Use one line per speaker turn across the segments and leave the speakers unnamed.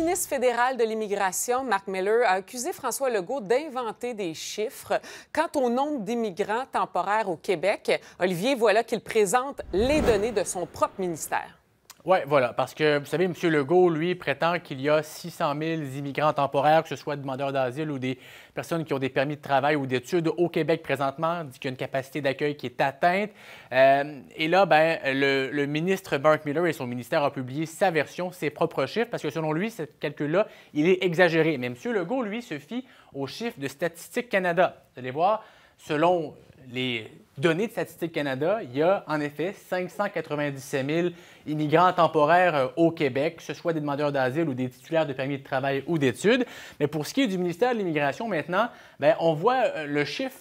Le ministre fédéral de l'immigration, Mark Miller, a accusé François Legault d'inventer des chiffres quant au nombre d'immigrants temporaires au Québec. Olivier, voilà qu'il présente les données de son propre ministère. Oui, voilà, parce que vous savez, M. Legault, lui, prétend qu'il y a 600 000 immigrants temporaires, que ce soit demandeurs d'asile ou des personnes qui ont des permis de travail ou d'études au Québec présentement, dit qu'il y a une capacité d'accueil qui est atteinte. Euh, et là, ben, le, ministre Mark Miller et son ministère ont publié sa version, ses propres chiffres, parce que selon lui, ce calcul-là, il est exagéré. Mais M. Legault, lui, se fie aux chiffres de Statistique Canada. Vous allez voir, selon les données de Statistique Canada, il y a en effet 597 000 immigrants temporaires euh, au Québec, que ce soit des demandeurs d'asile ou des titulaires de permis de travail ou d'études. Mais pour ce qui est du ministère de l'Immigration maintenant, ben, on voit euh, le chiffre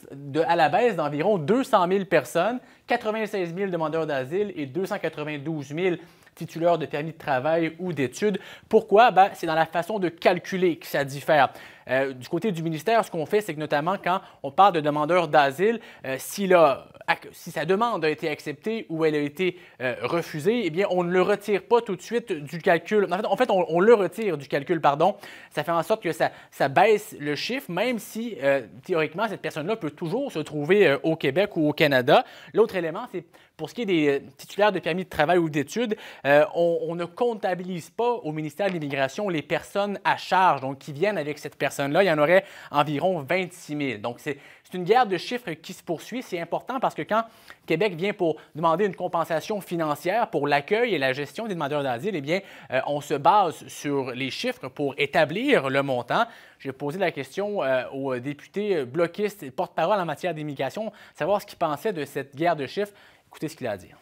à la baisse d'environ 200 000 personnes, 96 000 demandeurs d'asile et 292 000 titulaires de permis de travail ou d'études. Pourquoi? Ben, c'est dans la façon de calculer que ça diffère. Euh, du côté du ministère, ce qu'on fait, c'est que notamment quand on parle de demandeurs d'asile, s'il a si sa demande a été acceptée ou elle a été euh, refusée, eh bien, on ne le retire pas tout de suite du calcul. En fait, on, le retire du calcul, pardon. Ça fait en sorte que ça, ça baisse le chiffre, même si euh, théoriquement, cette personne-là peut toujours se trouver euh, au Québec ou au Canada. L'autre élément, c'est pour ce qui est des titulaires de permis de travail ou d'études, on, on, ne comptabilise pas au ministère de l'Immigration les personnes à charge, donc qui viennent avec cette personne-là. Il y en aurait environ 26 000. Donc, c'est une guerre de chiffres qui se poursuit. C'est important parce que quand Québec vient pour demander une compensation financière pour l'accueil et la gestion des demandeurs d'asile, eh bien, euh, on se base sur les chiffres pour établir le montant. J'ai posé la question au euh, aux députés bloquistes et porte-parole en matière d'immigration, savoir ce qu'ils pensaient de cette guerre de chiffres. Écoutez ce qu'il a à dire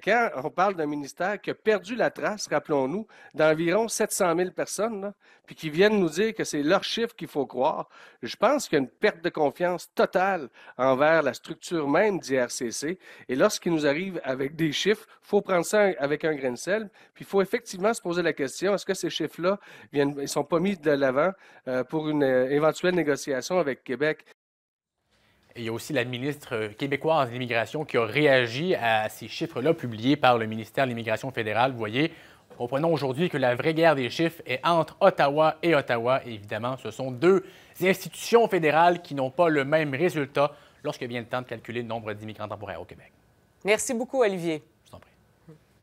quand on parle d'un ministère qui a perdu la trace, rappelons-nous, d'environ 700 000 personnes, puis qui viennent nous dire que c'est leur chiffre qu'il faut croire, je pense qu'il y a une perte de confiance totale envers la structure même d'IRCC. Et lorsqu'il nous arrive avec des chiffres, il faut prendre ça avec un grain de sel, puis il faut effectivement se poser la question, est-ce que ces chiffres-là ne sont pas mis de l'avant euh, pour une euh, éventuelle négociation avec Québec?
il y a aussi la ministre québécoise de l'immigration qui a réagi à ces chiffres-là publiés par le ministère de l'immigration fédérale. Vous voyez, Comprenons aujourd'hui que la vraie guerre des chiffres est entre Ottawa et Ottawa. évidemment, ce sont deux institutions fédérales qui n'ont pas le même résultat lorsque vient le temps de calculer le nombre d'immigrants temporaires au Québec. Merci beaucoup, Olivier.